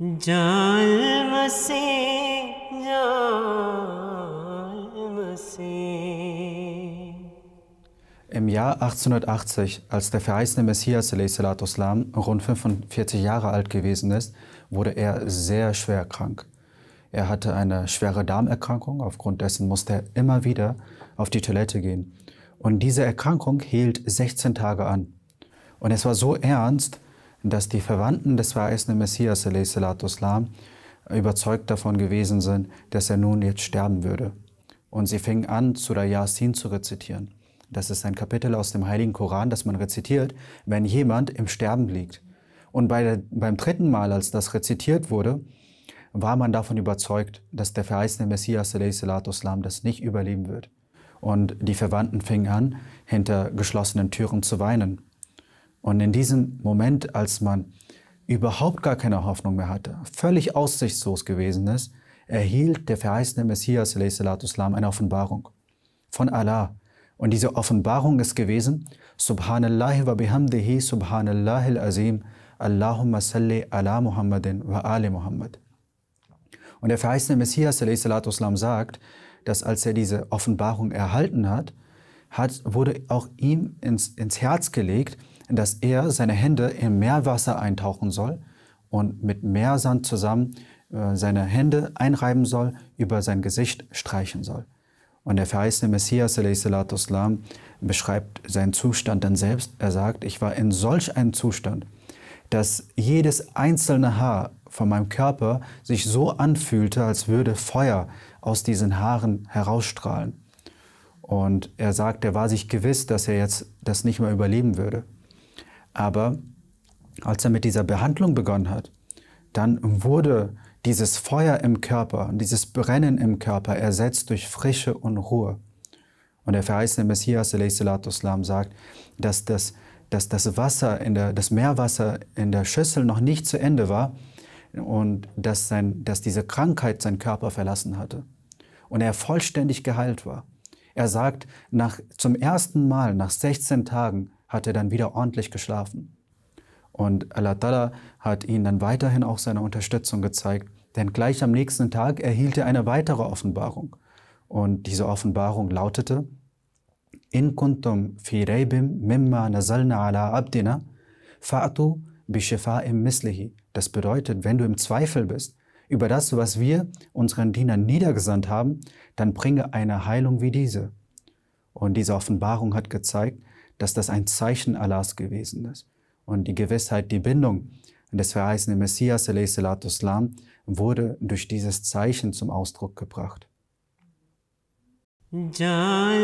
जाल मसे जाल मसे Im Jahr 1880, als der verheißene Messias Islam rund 45 Jahre alt gewesen ist, wurde er sehr schwer krank. Er hatte eine schwere Darmerkrankung, aufgrund dessen musste er immer wieder auf die Toilette gehen. Und diese Erkrankung hielt 16 Tage an. Und es war so ernst, dass die Verwandten des verheißenen Messias salam, überzeugt davon gewesen sind, dass er nun jetzt sterben würde. Und sie fingen an, Surah Yasin zu rezitieren. Das ist ein Kapitel aus dem Heiligen Koran, das man rezitiert, wenn jemand im Sterben liegt. Und bei der, beim dritten Mal, als das rezitiert wurde, war man davon überzeugt, dass der verheißene Messias salam, das nicht überleben wird. Und die Verwandten fingen an, hinter geschlossenen Türen zu weinen. Und in diesem Moment, als man überhaupt gar keine Hoffnung mehr hatte, völlig aussichtslos gewesen ist, erhielt der verheißene Messias Islam eine Offenbarung von Allah. Und diese Offenbarung ist gewesen, Subhanallah wa bihamdihi Subhanallah al-Azim, Allahumma salli ala Muhammadin wa ali Muhammad. Und der verheißene Messias Islam sagt, dass als er diese Offenbarung erhalten hat, hat wurde auch ihm ins, ins Herz gelegt, dass er seine Hände im Meerwasser eintauchen soll und mit Meersand zusammen äh, seine Hände einreiben soll, über sein Gesicht streichen soll. Und der verheißene Messias salam, beschreibt seinen Zustand dann selbst. Er sagt, ich war in solch einem Zustand, dass jedes einzelne Haar von meinem Körper sich so anfühlte, als würde Feuer aus diesen Haaren herausstrahlen. Und er sagt, er war sich gewiss, dass er jetzt das nicht mehr überleben würde. Aber als er mit dieser Behandlung begonnen hat, dann wurde dieses Feuer im Körper und dieses Brennen im Körper ersetzt durch Frische und Ruhe. Und der verheißene Messias Islam sagt, dass das, dass das Wasser in der, das Meerwasser in der Schüssel noch nicht zu Ende war und dass, sein, dass diese Krankheit seinen Körper verlassen hatte und er vollständig geheilt war. Er sagt, nach, zum ersten Mal nach 16 Tagen hat er dann wieder ordentlich geschlafen. Und Allah Ta'ala hat ihm dann weiterhin auch seine Unterstützung gezeigt, denn gleich am nächsten Tag erhielt er eine weitere Offenbarung. Und diese Offenbarung lautete, In kuntum fi raybim mimma nazalna ala abdina, fa'atu bishifa'im mislihi. Das bedeutet, wenn du im Zweifel bist über das, was wir unseren Dienern niedergesandt haben, dann bringe eine Heilung wie diese. Und diese Offenbarung hat gezeigt, dass das ein Zeichen Allahs gewesen ist. Und die Gewissheit, die Bindung des verheißenen Messias salam, wurde durch dieses Zeichen zum Ausdruck gebracht. Ja,